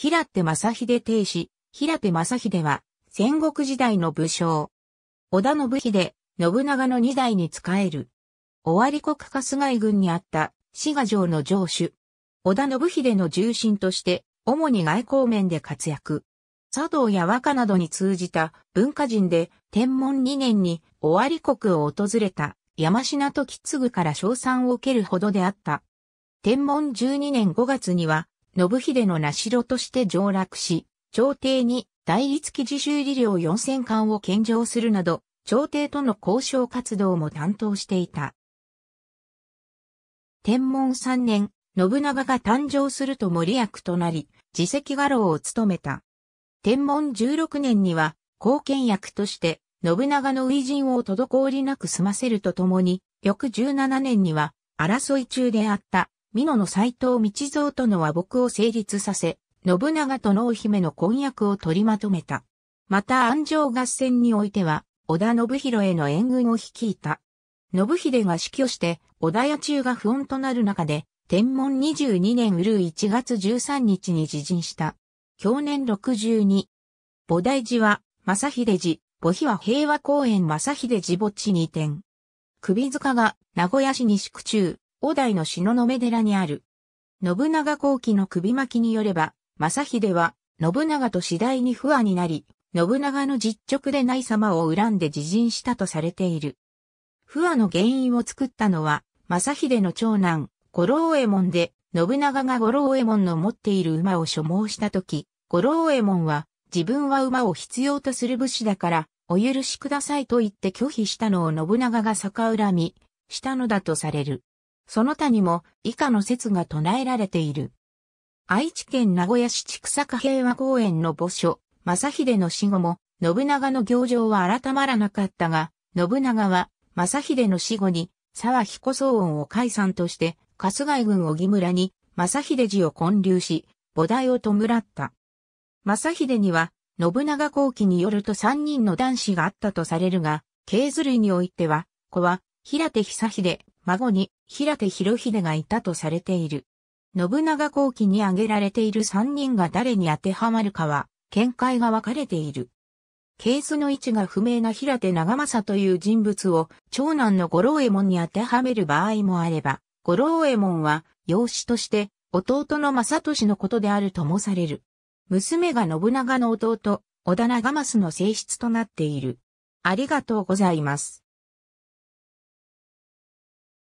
平手正秀定子、平手正秀は、戦国時代の武将。織田信秀、信長の二代に仕える。尾張国春日井軍にあった、滋賀城の城主。織田信秀の重臣として、主に外交面で活躍。茶道や和歌などに通じた文化人で、天文2年に尾張国を訪れた山品時継から称賛を受けるほどであった。天文12年5月には、信秀の名城として上洛し、朝廷に大立期自主医療4000巻を献上するなど、朝廷との交渉活動も担当していた。天文3年、信長が誕生すると森役となり、自責画廊を務めた。天文16年には、貢献役として、信長の初陣を滞りなく済ませるとともに、翌17年には、争い中であった美濃の斎藤道蔵との和睦を成立させ、信長と濃姫の婚約を取りまとめた。また安城合戦においては、織田信弘への援軍を率いた。信秀が死去して、織田屋中が不穏となる中で、天文22年うる1月13日に自陣した。去年62。菩提寺は、正秀寺、母碑は平和公園正秀寺墓地に移転。首塚が名古屋市西区中、大台のの目寺にある。信長後期の首巻によれば、正秀は、信長と次第に不和になり、信長の実直でない様を恨んで自陣したとされている。不和の原因を作ったのは、正秀の長男、五郎右衛門で、信長が五郎右衛門の持っている馬を所望したとき、五郎右衛門は、自分は馬を必要とする武士だから、お許しくださいと言って拒否したのを信長が逆恨み、したのだとされる。その他にも以下の説が唱えられている。愛知県名古屋市千草平和公園の墓所、正秀の死後も、信長の行情は改まらなかったが、信長は、正秀の死後に、沢彦騒音を解散として、春日井郡小村に、正秀寺を建立し、菩提を弔った。正秀には、信長後期によると三人の男子があったとされるが、経図類においては、子は、平手久秀、孫に、平手博秀がいたとされている。信長後期に挙げられている三人が誰に当てはまるかは、見解が分かれている。ケースの位置が不明な平手長政という人物を長男の五郎右衛門に当てはめる場合もあれば、五郎右衛門は養子として弟の正俊のことであるともされる。娘が信長の弟、織田長政の性質となっている。ありがとうございます。